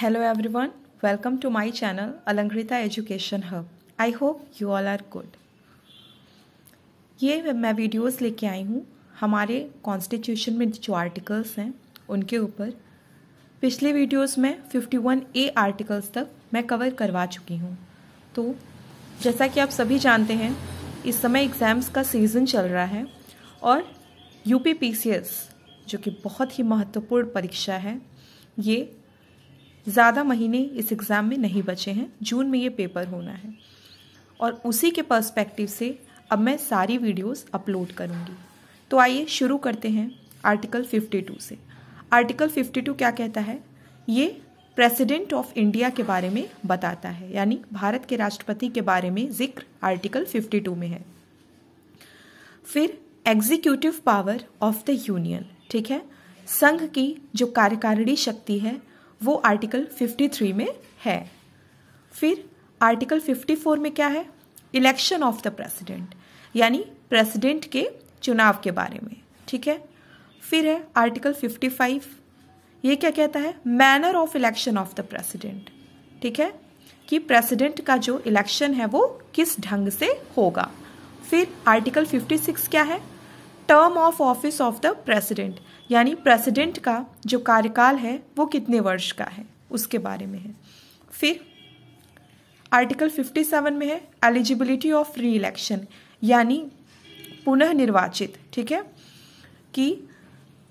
hello everyone welcome to my channel Alankrita education hub I hope you all are good ये मैं videos लेके आई हूँ हमारे कॉन्स्टिट्यूशन में जो आर्टिकल्स हैं उनके ऊपर पिछले वीडियोस में 51 ए आर्टिकल्स तक मैं कवर करवा चुकी हूँ तो जैसा कि आप सभी जानते हैं इस समय एग्ज़ाम्स का सीज़न चल रहा है और यू जो कि बहुत ही महत्वपूर्ण परीक्षा है ये ज़्यादा महीने इस एग्ज़ाम में नहीं बचे हैं जून में ये पेपर होना है और उसी के पर्सपेक्टिव से अब मैं सारी वीडियोस अपलोड करूँगी तो आइए शुरू करते हैं आर्टिकल 52 से आर्टिकल 52 क्या कहता है ये प्रेसिडेंट ऑफ इंडिया के बारे में बताता है यानी भारत के राष्ट्रपति के बारे में जिक्र आर्टिकल 52 में है फिर executive power of the union ठीक है संघ की जो कार्यकारिणी शक्ति है वो आर्टिकल 53 में है फिर आर्टिकल 54 में क्या है इलेक्शन ऑफ द प्रेसिडेंट यानी प्रेसिडेंट के चुनाव के बारे में ठीक है फिर है आर्टिकल 55 ये क्या कहता है manner of election of the president ठीक है कि प्रेसिडेंट का जो इलेक्शन है वो किस ढंग से होगा फिर आर्टिकल 56 क्या है term of office of the president यानी प्रेसिडेंट का जो कार्यकाल है वो कितने वर्ष का है उसके बारे में है फिर आर्टिकल 57 में है एलिजिबिलिटी ऑफ री इलेक्शन यानी पुनः निर्वाचित ठीक है कि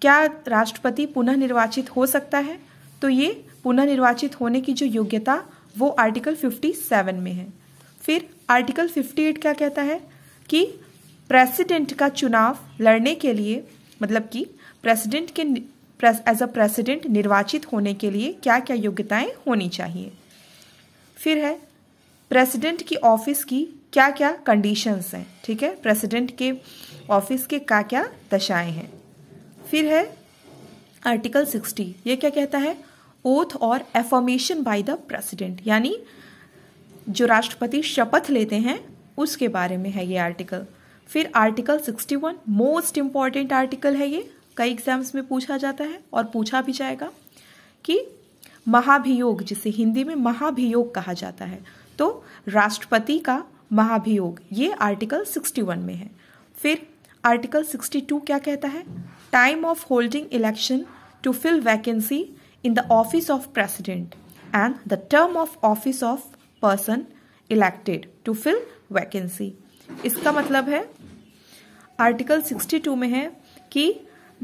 क्या राष्ट्रपति पुनः निर्वाचित हो सकता है तो ये पुनः निर्वाचित होने की जो योग्यता वो आर्टिकल 57 में है फिर आर्टिकल 58 क्या कहता है कि प्रेसिडेंट का चुनाव लड़ने के लिए मतलब कि प्रेसिडेंट के एज अ प्रेसिडेंट निर्वाचित होने के लिए क्या क्या योग्यताएं होनी चाहिए फिर है प्रेसिडेंट की ऑफिस की क्या क्या कंडीशंस हैं ठीक है प्रेसिडेंट के ऑफिस के क्या क्या दशाएं हैं फिर है आर्टिकल सिक्सटी ये क्या कहता है ओथ और एफॉर्मेशन बाय द प्रेसिडेंट यानी जो राष्ट्रपति शपथ लेते हैं उसके बारे में है ये आर्टिकल फिर आर्टिकल 61 मोस्ट इम्पॉर्टेंट आर्टिकल है ये कई एग्जाम्स में पूछा जाता है और पूछा भी जाएगा कि महाभियोग जिसे हिंदी में महाभियोग कहा जाता है तो राष्ट्रपति का महाभियोग ये आर्टिकल 61 में है फिर आर्टिकल 62 क्या कहता है time of holding election to fill vacancy in the office of president and the term of office of person elected to fill vacancy इसका मतलब है आर्टिकल 62 में है कि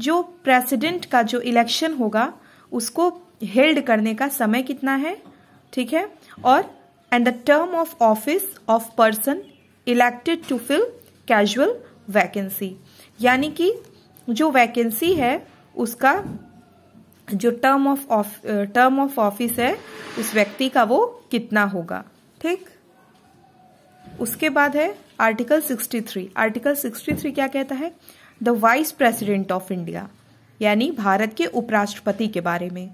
जो प्रेसिडेंट का जो इलेक्शन होगा उसको हेल्ड करने का समय कितना है ठीक है और and the term of office of person elected to fill casual vacancy यानी कि जो वैकेंसी है उसका जो term of term of office है उस व्यक्ति का वो कितना होगा ठीक उसके बाद है आर्टिकल 63 आर्टिकल 63 क्या कहता है the vice president of India यानी भारत के उपराष्ट्रपति के बारे में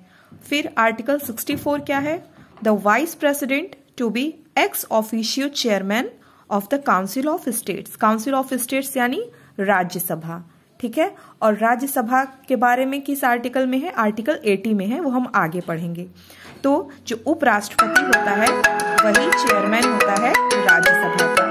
फिर आर्टिकल 64 क्या है the vice president to be ex officio chairman of the council of states council of states यानी राज्यसभा ठीक है और राज्यसभा के बारे में किस आर्टिकल में है आर्टिकल 80 में है वो हम आगे पढ़ेंगे तो जो उपराष्ट्रपति होता है वही चेयरमैन होता है राज्यसभा का